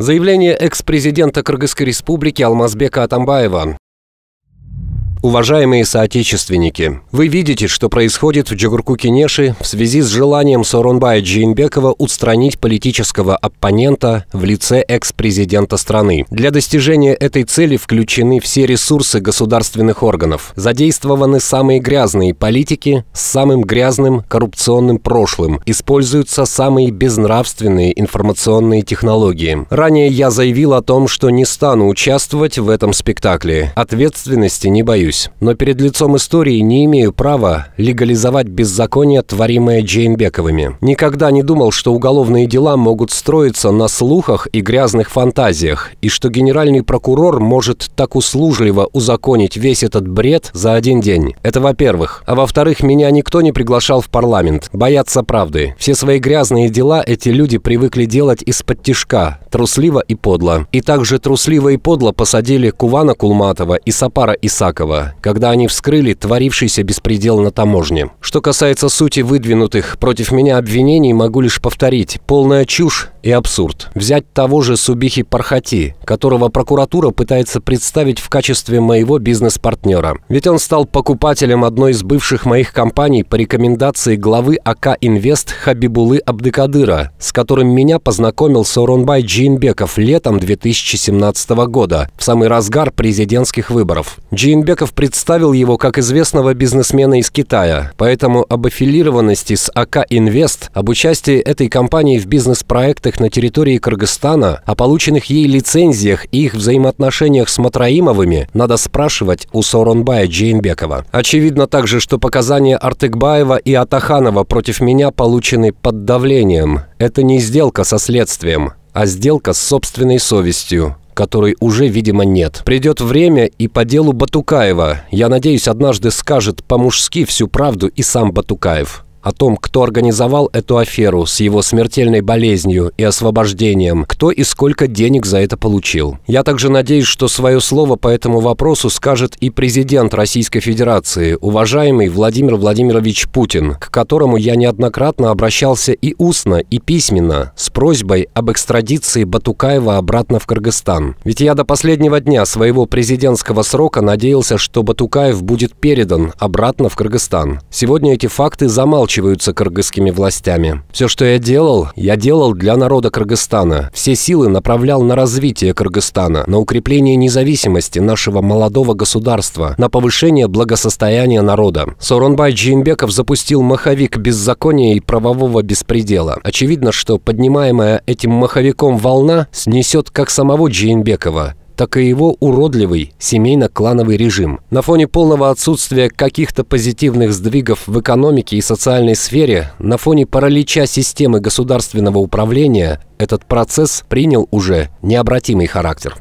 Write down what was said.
Заявление экс-президента Кыргызской республики Алмазбека Атамбаева. Уважаемые соотечественники, вы видите, что происходит в Джигурку-Кенеши в связи с желанием Соронбая Джейнбекова устранить политического оппонента в лице экс-президента страны. Для достижения этой цели включены все ресурсы государственных органов. Задействованы самые грязные политики с самым грязным коррупционным прошлым. Используются самые безнравственные информационные технологии. Ранее я заявил о том, что не стану участвовать в этом спектакле. Ответственности не боюсь боюсь, но перед лицом истории не имею права легализовать беззаконие, творимое Джеймбековыми. Никогда не думал, что уголовные дела могут строиться на слухах и грязных фантазиях, и что генеральный прокурор может так услужливо узаконить весь этот бред за один день. Это во-первых. А во-вторых, меня никто не приглашал в парламент. Боятся правды. Все свои грязные дела эти люди привыкли делать из-под тишка, трусливо и подло. И также трусливо и подло посадили Кувана Кулматова и Сапара Исакова. Кирова, когда они вскрыли творившийся беспредел на таможне. Что касается сути выдвинутых против меня обвинений, могу лишь повторить. Полная чушь и абсурд. Взять того же Субихи Пархати, которого прокуратура пытается представить в качестве моего бизнес-партнера. Ведь он стал покупателем одной из бывших моих компаний по рекомендации главы АК «Инвест» Хабибулы Абдыкадыра, с которым меня познакомил Сауронбай Джинбеков летом 2017 года, в самый разгар президентских выборов. Джинбеков Кадыров представил его как известного бизнесмена из Китая, поэтому об аффилированности с АК «Инвест», об участии этой компании в бизнес-проектах на территории Кыргызстана, о полученных ей лицензиях и их взаимоотношениях с Матраимовыми надо спрашивать у Соронбая Джейнбекова. Очевидно также, что показания Артыкбаева и Атаханова против меня получены под давлением. Это не сделка со следствием, а сделка с собственной совестью, которой уже, видимо, нет. Придет время и по делу Батукаева. Я надеюсь, однажды скажет по-мужски всю правду и сам Батукаев о том, кто организовал эту аферу с его смертельной болезнью и освобождением, кто и сколько денег за это получил. Я также надеюсь, что свое слово по этому вопросу скажет и президент Российской Федерации, уважаемый Владимир Владимирович Путин, к которому я неоднократно обращался и устно, и письменно с просьбой об экстрадиции Батукаева обратно в Кыргызстан. Ведь я до последнего дня своего президентского срока надеялся, что Батукаев будет передан обратно в Кыргызстан. Сегодня эти факты замалчиваются замалчиваются кыргызскими властями. Все, что я делал, я делал для народа Кыргызстана. Все силы направлял на развитие Кыргызстана, на укрепление независимости нашего молодого государства, на повышение благосостояния народа. Соронбай Джинбеков запустил маховик беззакония и правового беспредела. Очевидно, что поднимаемая этим маховиком волна снесет как самого Джинбекова, так и его уродливый семейно-клановый режим. На фоне полного отсутствия каких-то позитивных сдвигов в экономике и социальной сфере, на фоне паралича системы государственного управления, этот процесс принял уже необратимый характер.